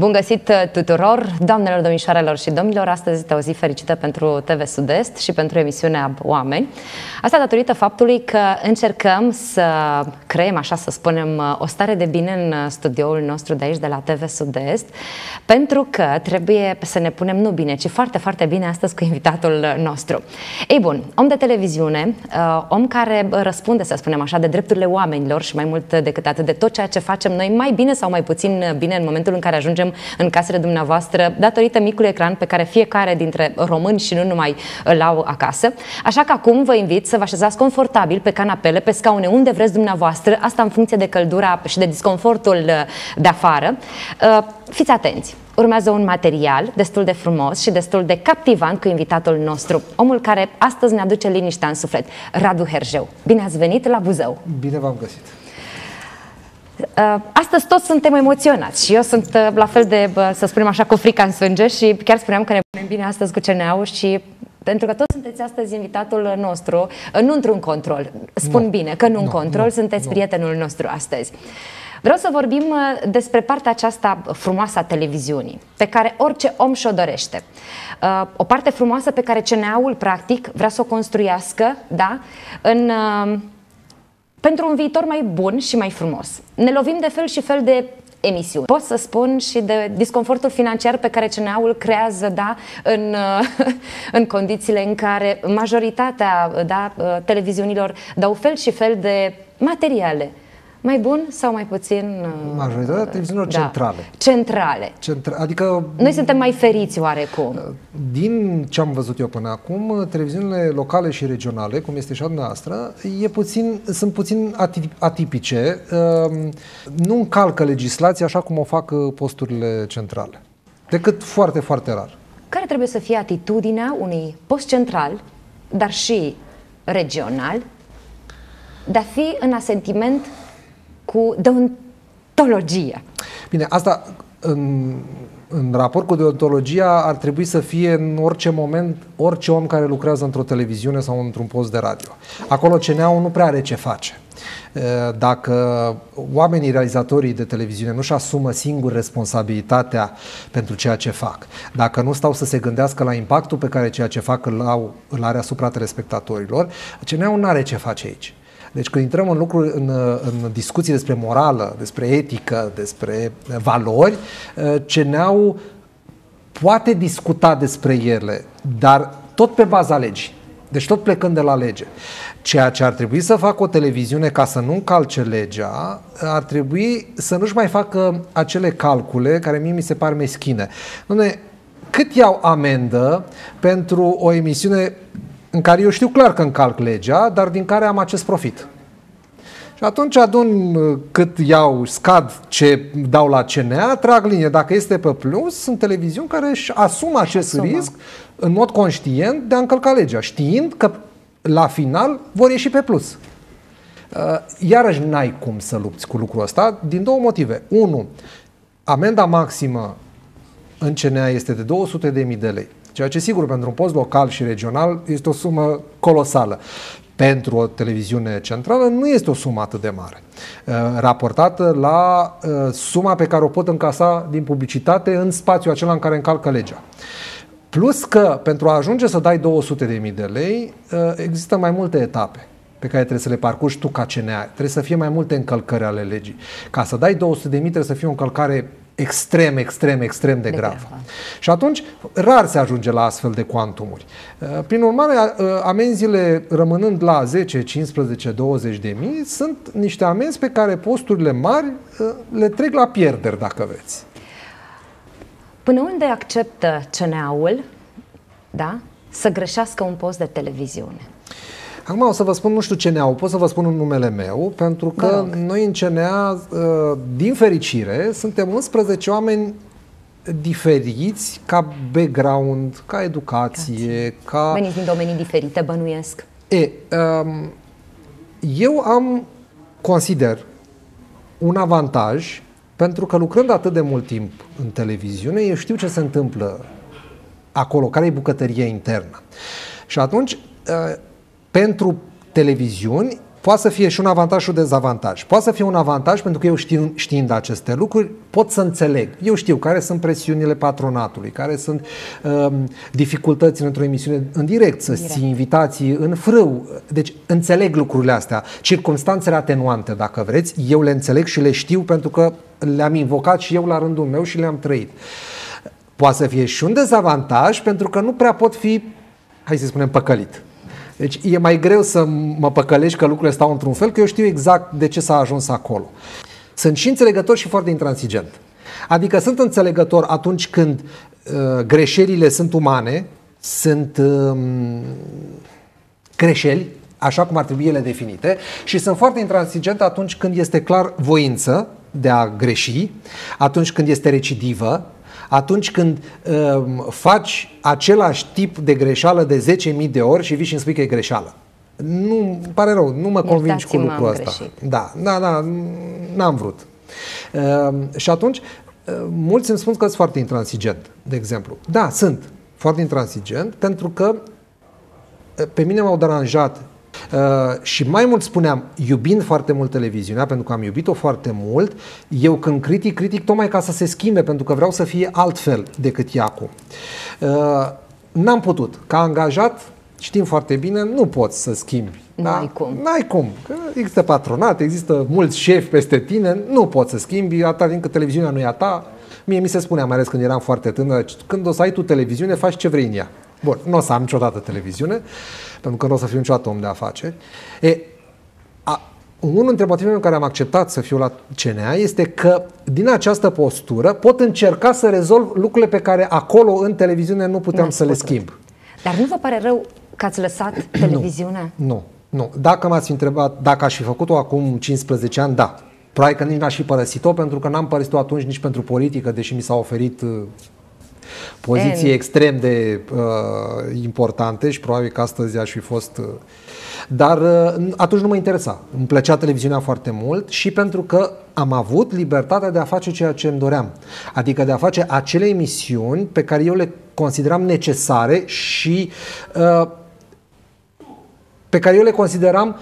Bun găsit uh, tuturor, doamnelor, domnișoarelor și domnilor! Astăzi este o zi fericită pentru TV Sud-Est și pentru emisiunea Oameni. Asta datorită faptului că încercăm să creăm, așa să spunem, uh, o stare de bine în uh, studioul nostru de aici, de la TV Sud-Est, pentru că trebuie să ne punem nu bine, ci foarte, foarte bine astăzi cu invitatul nostru. Ei bun, om de televiziune, om care răspunde, să spunem așa, de drepturile oamenilor și mai mult decât atât de tot ceea ce facem noi mai bine sau mai puțin bine în momentul în care ajungem avem în casele dumneavoastră datorită micului ecran pe care fiecare dintre români și nu numai îl au acasă. Așa că acum vă invit să vă așezați confortabil pe canapele, pe scaune, unde vreți dumneavoastră, asta în funcție de căldura și de disconfortul uh, de afară. Uh, fiți atenți! urmează un material destul de frumos și destul de captivant cu invitatul nostru, omul care astăzi ne aduce liniștea în suflet, Radu Herjeu. Bine ați venit la Buzău! Bine v-am găsit! Uh, astăzi toți suntem emoționați și eu sunt uh, la fel de, să spunem așa, cu frica în sânge și chiar spuneam că ne punem bine astăzi cu cna și pentru că toți sunteți astăzi invitatul uh, nostru, nu într-un control, spun nu. bine că nu, nu în control, nu, sunteți nu. prietenul nostru astăzi. Vreau să vorbim despre partea aceasta frumoasă a televiziunii, pe care orice om și-o dorește. O parte frumoasă pe care CNA-ul, practic, vrea să o construiască, da, în pentru un viitor mai bun și mai frumos. Ne lovim de fel și fel de emisiuni. Pot să spun și de disconfortul financiar pe care CNA-ul creează da, în, în condițiile în care majoritatea da, televiziunilor dau fel și fel de materiale mai bun sau mai puțin? Uh, Majoritatea televiziunilor da. centrale. Centrale. Centra, adică... Noi suntem mai feriți oarecum. Uh, din ce am văzut eu până acum, uh, televiziunile locale și regionale, cum este și a noastră, e puțin, sunt puțin atipice. Um, nu încalcă legislația așa cum o fac posturile centrale. Decât foarte, foarte rar. Care trebuie să fie atitudinea unui post central, dar și regional, de a fi în asentiment cu deontologia? Bine, asta în, în raport cu deontologia ar trebui să fie în orice moment orice om care lucrează într-o televiziune sau într-un post de radio. Acolo CNA-ul nu prea are ce face. Dacă oamenii realizatorii de televiziune nu-și asumă singur responsabilitatea pentru ceea ce fac, dacă nu stau să se gândească la impactul pe care ceea ce fac îl, au, îl are asupra telespectatorilor, ce nu are ce face aici. Deci când intrăm în lucruri, în, în discuții despre morală, despre etică, despre valori, eh, ce ne-au poate discuta despre ele, dar tot pe baza legii. Deci tot plecând de la lege. Ceea ce ar trebui să facă o televiziune ca să nu încalce legea, eh, ar trebui să nu-și mai facă acele calcule care mie mi se par meschine. Dom'le, cât iau amendă pentru o emisiune în care eu știu clar că încalc legea, dar din care am acest profit. Și atunci adun uh, cât iau, scad ce dau la CNA, trag linie. Dacă este pe plus, sunt televiziuni care își asumă acest Asuma. risc în mod conștient de a încălca legea, știind că la final vor ieși pe plus. Uh, iarăși n-ai cum să lupți cu lucrul ăsta din două motive. Unu, amenda maximă în CNA este de 200.000 de lei. Ceea ce, sigur, pentru un post local și regional este o sumă colosală. Pentru o televiziune centrală nu este o sumă atât de mare, uh, raportată la uh, suma pe care o pot încasa din publicitate în spațiul acela în care încalcă legea. Plus că pentru a ajunge să dai 200.000 de lei, uh, există mai multe etape pe care trebuie să le parcurgi tu ca CNA. Trebuie să fie mai multe încălcări ale legii. Ca să dai 200.000 trebuie să fie o încălcare extrem, extrem, extrem de, de gravă. gravă. Da. Și atunci, rar se ajunge la astfel de cuantumuri. Uh, prin urmare, uh, amenziile rămânând la 10, 15, 20 de mii, sunt niște amenzi pe care posturile mari uh, le trec la pierderi, dacă veți. Până unde acceptă CNA-ul da, să greșească un post de televiziune? Acum o să vă spun, nu știu ce ul pot să vă spun un numele meu, pentru că noi în CNA, ă, din fericire, suntem 11 oameni diferiți ca background, ca educație, educație. ca... Veniți din domenii diferite, bănuiesc. E, um, eu am, consider, un avantaj pentru că lucrând atât de mult timp în televiziune, eu știu ce se întâmplă acolo, care e bucătăria internă. Și atunci, ă, pentru televiziuni poate să fie și un avantaj și un dezavantaj. Poate să fie un avantaj pentru că eu știu, știind aceste lucruri pot să înțeleg. Eu știu care sunt presiunile patronatului, care sunt um, dificultățile într-o emisiune în direct, să ții invitații în frâu. Deci înțeleg lucrurile astea. Circumstanțele atenuante, dacă vreți, eu le înțeleg și le știu pentru că le-am invocat și eu la rândul meu și le-am trăit. Poate să fie și un dezavantaj pentru că nu prea pot fi, hai să spunem, păcălit. Deci e mai greu să mă păcălești că lucrurile stau într-un fel, că eu știu exact de ce s-a ajuns acolo. Sunt și înțelegător și foarte intransigent. Adică sunt înțelegător atunci când uh, greșelile sunt umane, sunt uh, greșeli, așa cum ar trebui ele definite, și sunt foarte intransigent atunci când este clar voință de a greși, atunci când este recidivă, atunci când uh, faci același tip de greșeală de 10.000 de ori și vii și îmi spui că e greșeală. Nu, îmi pare rău, nu mă convingi cu lucrul ăsta. Da, da, da, n-am vrut. Uh, și atunci, uh, mulți îmi spun că sunt foarte intransigent, de exemplu. Da, sunt foarte intransigent, pentru că pe mine m-au deranjat Uh, și mai mult spuneam, iubind foarte mult televiziunea, pentru că am iubit-o foarte mult, eu când critic, critic tocmai ca să se schimbe, pentru că vreau să fie altfel decât ea acum. Uh, n-am putut. Ca angajat, știm foarte bine, nu poți să schimbi. Da? N-ai cum. N-ai cum. Că există patronat, există mulți șefi peste tine, nu poți să schimbi, atâta din că televiziunea nu e a ta. Mie mi se spunea, mai ales când eram foarte tânăr, când o să ai tu televiziune, faci ce vrei în ea. Bun, nu o să am niciodată televiziune, pentru că nu o să fiu niciodată om de afaceri. E, a, unul dintre motivele în care am acceptat să fiu la CNA este că din această postură pot încerca să rezolv lucrurile pe care acolo în televiziune nu puteam să putut. le schimb. Dar nu vă pare rău că ați lăsat televiziunea? Nu, nu. nu. Dacă m-ați întrebat dacă aș fi făcut-o acum 15 ani, da. Probabil că nici n-aș fi părăsit-o, pentru că n-am părăsit-o atunci nici pentru politică, deși mi s-a oferit uh, poziții N. extrem de uh, importante și probabil că astăzi aș fi fost... Uh, dar uh, atunci nu mă interesa. Îmi plăcea televiziunea foarte mult și pentru că am avut libertatea de a face ceea ce îmi doream. Adică de a face acele emisiuni pe care eu le consideram necesare și uh, pe care eu le consideram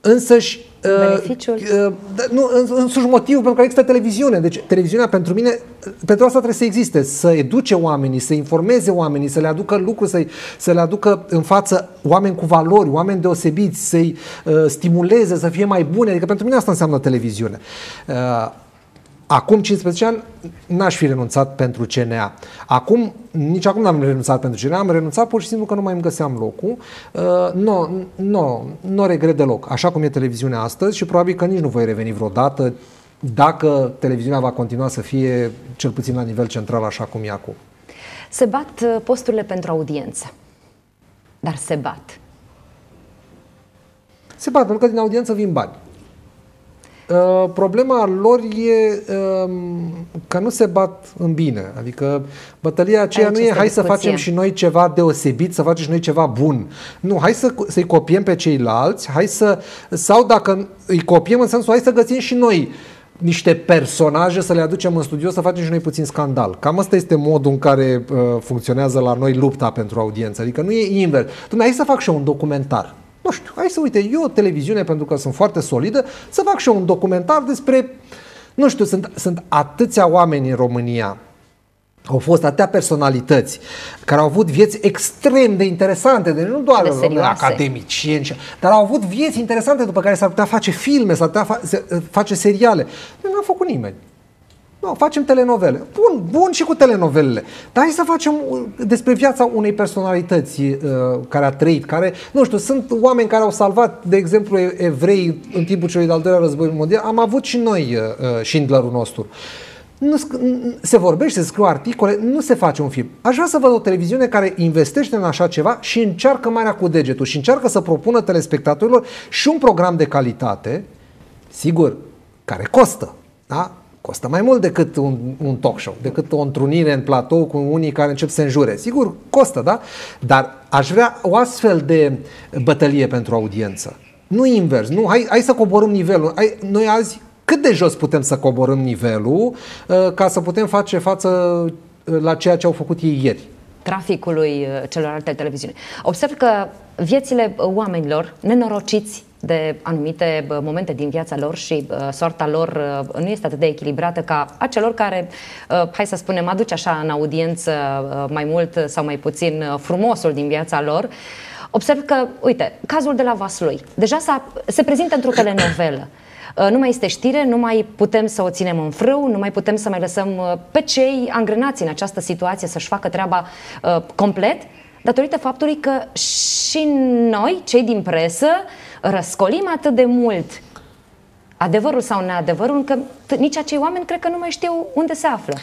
însăși Uh, Beneficiul? Uh, da, nu, însuși motivul pentru care există televiziune. Deci televiziunea pentru mine, pentru asta trebuie să existe, să educe oamenii, să informeze oamenii, să le aducă lucruri, să, să le aducă în față oameni cu valori, oameni deosebiți, să-i uh, stimuleze, să fie mai buni. Adică pentru mine asta înseamnă televiziune. Uh, Acum 15 ani n-aș fi renunțat pentru CNA. Acum, nici acum n-am renunțat pentru CNA, am renunțat pur și simplu că nu mai îmi găseam locul. Uh, nu, nu, nu regret deloc. Așa cum e televiziunea astăzi și probabil că nici nu voi reveni vreodată dacă televiziunea va continua să fie cel puțin la nivel central așa cum e acum. Se bat uh, posturile pentru audiență. Dar se bat. Se bat pentru că din audiență vin bani. Uh, problema lor e um, că nu se bat în bine. Adică bătălia aceea Aici nu e hai să facem și noi ceva deosebit, să facem și noi ceva bun. Nu, hai să, să-i copiem pe ceilalți, hai să, sau dacă îi copiem în sensul hai să găsim și noi niște personaje să le aducem în studio să facem și noi puțin scandal. Cam asta este modul în care uh, funcționează la noi lupta pentru audiență. Adică nu e invers. Dumnezeu, hai să fac și eu un documentar nu știu, hai să uite, eu televiziune, pentru că sunt foarte solidă, să fac și eu un documentar despre, nu știu, sunt, sunt atâția oameni în România au fost atâtea personalități care au avut vieți extrem de interesante, deci nu doar de academicieni, dar au avut vieți interesante după care s-ar putea face filme, s-ar putea fa- se, face seriale. Nu a făcut nimeni. Nu, facem telenovele. Bun, bun și cu telenovelele. Dar hai să facem uh, despre viața unei personalități uh, care a trăit, care, nu știu, sunt oameni care au salvat, de exemplu, evrei în timpul celui de-al doilea război mondial. Am avut și noi uh, uh Schindlerul nostru. Nu, se vorbește, se scriu articole, nu se face un film. Aș vrea să văd o televiziune care investește în așa ceva și încearcă marea cu degetul și încearcă să propună telespectatorilor și un program de calitate, sigur, care costă. Da? costă mai mult decât un, un talk show, decât o întrunire în platou cu unii care încep să înjure. Sigur, costă, da? Dar aș vrea o astfel de bătălie pentru audiență. Nu invers, nu, hai, hai să coborâm nivelul. Hai, noi azi cât de jos putem să coborâm nivelul uh, ca să putem face față uh, la ceea ce au făcut ei ieri? Traficului uh, celorlalte televiziuni. Observ că viețile uh, oamenilor nenorociți de anumite momente din viața lor și soarta lor nu este atât de echilibrată ca a celor care, hai să spunem, aduce așa în audiență mai mult sau mai puțin frumosul din viața lor. Observ că, uite, cazul de la Vaslui, deja se prezintă într-o telenovelă nu mai este știre, nu mai putem să o ținem în frâu, nu mai putem să mai lăsăm pe cei angrenați în această situație să-și facă treaba uh, complet, datorită faptului că și noi, cei din presă, răscolim atât de mult adevărul sau neadevărul, încă nici acei oameni cred că nu mai știu unde se află.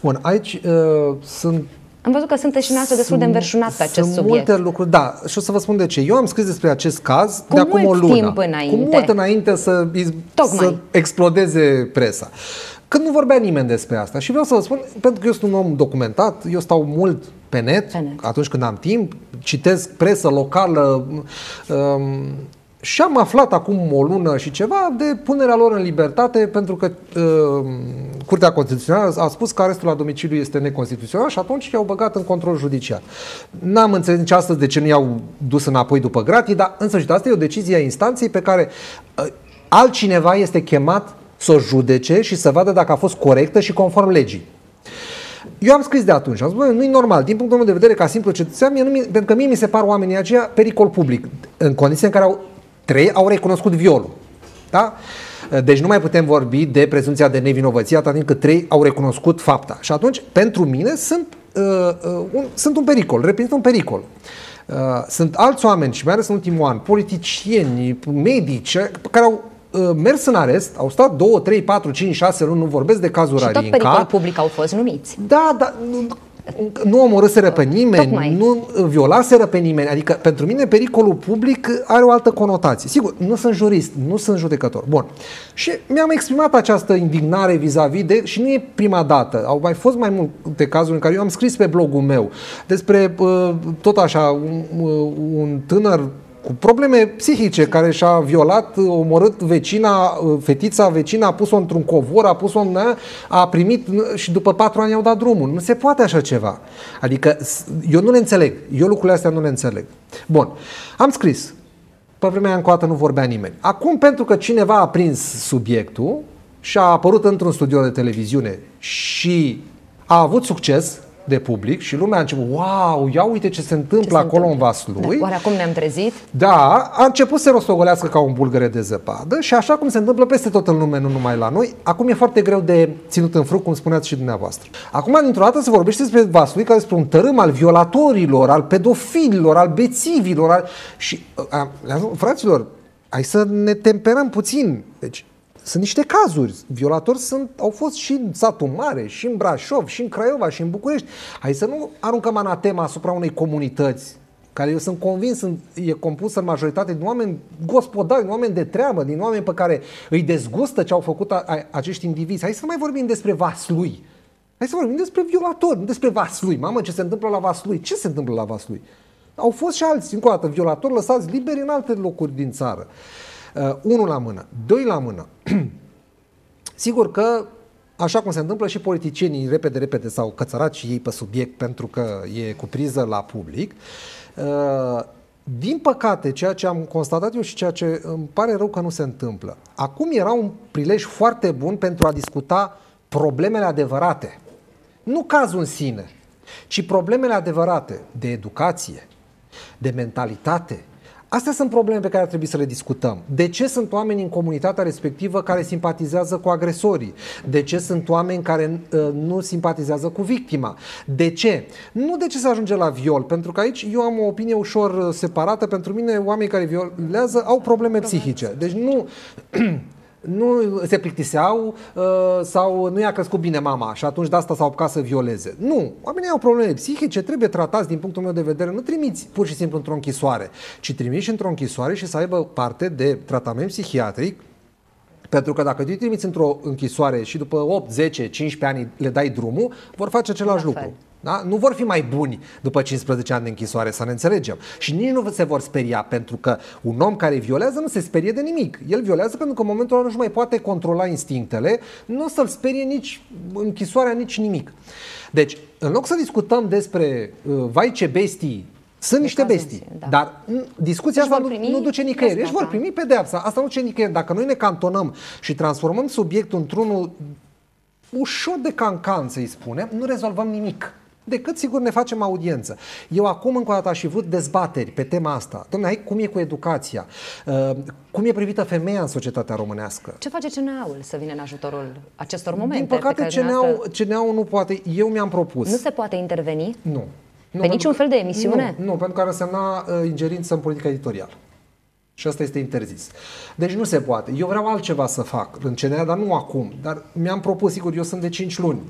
Bun, aici uh, sunt am văzut că sunteți și noastră destul de înverșunat pe acest subiect. multe lucruri, da. Și o să vă spun de ce. Eu am scris despre acest caz cu de acum o lună. timp înainte. Cu mult înainte să, Tocmai. să explodeze presa. Când nu vorbea nimeni despre asta. Și vreau să vă spun, pentru că eu sunt un om documentat, eu stau mult pe net, pe net. atunci când am timp, citesc presă locală, um, și am aflat acum o lună și ceva de punerea lor în libertate pentru că uh, Curtea Constituțională a spus că arestul la domiciliu este neconstituțional și atunci i-au băgat în control judiciar. N-am înțeles nici astăzi de ce nu i-au dus înapoi după gratii, dar în sfârșit asta e o decizie a instanței pe care uh, altcineva este chemat să o judece și să vadă dacă a fost corectă și conform legii. Eu am scris de atunci, am spus, nu e normal, din punctul meu de vedere, ca simplu cetățean, pentru că mie mi se par oamenii aceia pericol public, în condiții în care au Trei au recunoscut violul. Da? Deci nu mai putem vorbi de prezumția de nevinovăție atât timp cât trei au recunoscut fapta. Și atunci, pentru mine, sunt, uh, uh, un, sunt un pericol, reprezintă un pericol. Uh, sunt alți oameni, și mai ales în ultimul an, politicieni, medici, care au uh, mers în arest, au stat 2, 3, 4, 5, 6 luni, nu vorbesc de cazul și tot public au fost numiți. Da, da, nu omorâseră pe nimeni, Tocmai. nu violaseră pe nimeni. Adică, pentru mine, pericolul public are o altă conotație. Sigur, nu sunt jurist, nu sunt judecător. Bun. Și mi-am exprimat această indignare vis-a-vis de... Și nu e prima dată. Au mai fost mai multe cazuri în care eu am scris pe blogul meu despre uh, tot așa un, uh, un tânăr cu probleme psihice, care și-a violat, omorât vecina, fetița vecina, a pus-o într-un covor, a pus-o în, a primit și după patru ani au dat drumul. Nu se poate așa ceva. Adică eu nu le înțeleg. Eu lucrurile astea nu le înțeleg. Bun. Am scris. Pe vremea încoată nu vorbea nimeni. Acum, pentru că cineva a prins subiectul și a apărut într-un studio de televiziune și a avut succes, de public și lumea a început, wow, ia uite ce se întâmplă ce se acolo întâmplă? în lui. Da, oare acum ne-am trezit? Da, a început să rostogolească ca un bulgăre de zăpadă și așa cum se întâmplă peste tot în lume, nu numai la noi, acum e foarte greu de ținut în fruct, cum spuneați și dumneavoastră. Acum, dintr-o dată, se vorbește despre lui ca despre un tărâm al violatorilor, al pedofililor, al bețivilor, al... și, a, a, fraților, hai să ne temperăm puțin. Deci, sunt niște cazuri. Violatori sunt, au fost și în satul mare, și în Brașov, și în Craiova, și în București. Hai să nu aruncăm anatema asupra unei comunități care eu sunt convins sunt, e compusă în majoritate din oameni gospodari, din oameni de treabă, din oameni pe care îi dezgustă ce au făcut a, a, acești indivizi. Hai să nu mai vorbim despre vaslui. Hai să vorbim despre violatori, nu despre vaslui. Mamă, ce se întâmplă la vaslui? Ce se întâmplă la vaslui? Au fost și alții, încă o dată, violatori lăsați liberi în alte locuri din țară. Uh, Uh, unul la mână, doi la mână. Sigur că Așa cum se întâmplă și politicienii repede, repede s-au cățărat și ei pe subiect pentru că e cu priză la public. Uh, din păcate, ceea ce am constatat eu și ceea ce îmi pare rău că nu se întâmplă, acum era un prilej foarte bun pentru a discuta problemele adevărate. Nu cazul în sine, ci problemele adevărate de educație, de mentalitate, Astea sunt probleme pe care ar trebui să le discutăm. De ce sunt oameni în comunitatea respectivă care simpatizează cu agresorii? De ce sunt oameni care uh, nu simpatizează cu victima? De ce? Nu de ce se ajunge la viol, pentru că aici eu am o opinie ușor uh, separată. Pentru mine, oamenii care violează au probleme psihice. Deci nu nu se plictiseau uh, sau nu i-a crescut bine mama și atunci de asta s-au apucat să violeze. Nu, oamenii au probleme psihice, trebuie tratați din punctul meu de vedere, nu trimiți pur și simplu într-o închisoare, ci trimiți într-o închisoare și să aibă parte de tratament psihiatric pentru că dacă tu îi trimiți într-o închisoare și după 8, 10, 15 ani le dai drumul, vor face același lucru. Da? Nu vor fi mai buni după 15 ani de închisoare, să ne înțelegem. Și nici nu se vor speria, pentru că un om care violează nu se sperie de nimic. El violează pentru că în momentul ăla nu-și mai poate controla instinctele, nu o să-l sperie nici închisoarea, nici nimic. Deci, în loc să discutăm despre uh, vai ce bestii sunt niște bestii, da. dar discuția Ești deci asta nu, nu duce nicăieri. Ești deci vor primi pedeapsa, asta nu duce nicăieri. Dacă noi ne cantonăm și transformăm subiectul într-unul ușor de cancan, să-i spunem, nu rezolvăm nimic decât sigur ne facem audiență. Eu acum încă o dată aș fi vrut dezbateri pe tema asta. Domnule, hai cum e cu educația? Uh, cum e privită femeia în societatea românească? Ce face CNA-ul să vină în ajutorul acestor momente? Din păcate, CNA-ul, CNA-ul nu poate. Eu mi-am propus. Nu se poate interveni? Nu. Nu, pe niciun fel de emisiune? Nu, nu pentru că ar însemna uh, ingerință în politica editorială. Și asta este interzis. Deci nu se poate. Eu vreau altceva să fac în CNA, dar nu acum. Dar mi-am propus, sigur, eu sunt de 5 luni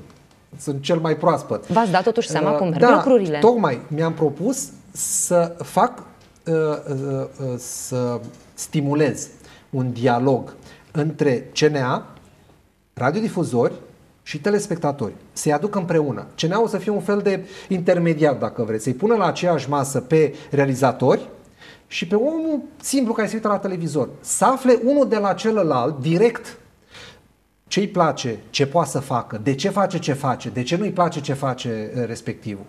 sunt cel mai proaspăt. V-ați dat totuși seama uh, cum merg da, lucrurile. tocmai mi-am propus să fac, uh, uh, să stimulez un dialog între CNA, radiodifuzori și telespectatori. Să-i aduc împreună. CNA o să fie un fel de intermediar, dacă vreți, să-i pună la aceeași masă pe realizatori, și pe omul simplu care se uită la televizor. Să afle unul de la celălalt, direct, ce îi place, ce poate să facă, de ce face ce face, de ce nu îi place ce face uh, respectivul.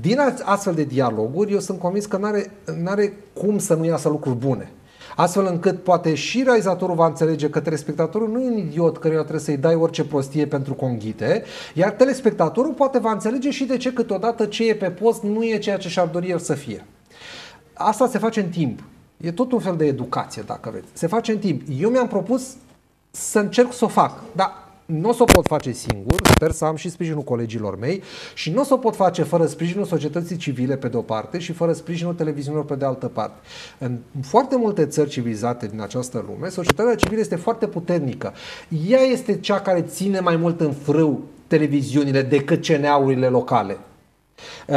Din astfel de dialoguri, eu sunt convins că nu are cum să nu iasă lucruri bune. Astfel încât poate și realizatorul va înțelege că telespectatorul nu e un idiot căruia trebuie să-i dai orice prostie pentru conghite, iar telespectatorul poate va înțelege și de ce câteodată ce e pe post nu e ceea ce și-ar dori el să fie. Asta se face în timp. E tot un fel de educație, dacă vreți. Se face în timp. Eu mi-am propus să încerc să o fac. Dar nu o să o pot face singur, sper să am și sprijinul colegilor mei și nu o să o pot face fără sprijinul societății civile pe de-o parte și fără sprijinul televiziunilor pe de altă parte. În foarte multe țări civilizate din această lume, societatea civilă este foarte puternică. Ea este cea care ține mai mult în frâu televiziunile decât CNA-urile locale. Uh,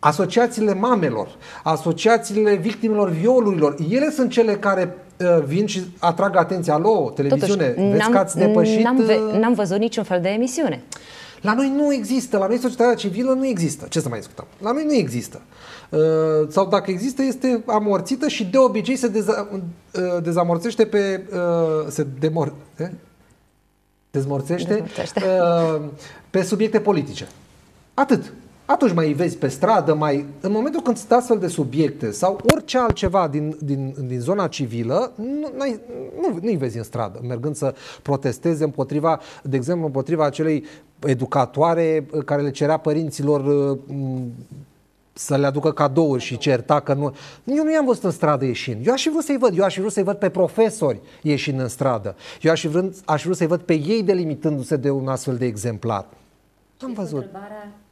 Asociațiile mamelor, asociațiile victimelor violurilor, ele sunt cele care uh, vin și atrag atenția, lor. televiziune, Totuși, vezi că ați depășit... N-am, ve- uh, n-am văzut niciun fel de emisiune. La noi nu există, la noi societatea civilă nu există. Ce să mai discutăm? La noi nu există. Uh, sau dacă există, este amorțită și de obicei se deza- dezamorțește pe... se demor... Eh? dezmorțește, dezmorțește. pe subiecte politice. Atât atunci mai vezi pe stradă, mai... În momentul când sunt astfel de subiecte sau orice altceva din, din, din zona civilă, nu, nu, nu-i vezi în stradă, mergând să protesteze împotriva, de exemplu, împotriva acelei educatoare uh, care le cerea părinților uh, să le aducă cadouri și certa că nu... Eu nu i-am văzut în stradă ieșind. Eu aș fi vrut să-i văd. Eu aș fi vrut să-i văd pe profesori ieșind în stradă. Eu aș fi vrut, aș fi vrut să-i văd pe ei delimitându-se de un astfel de exemplar. Am văzut. Întrebarea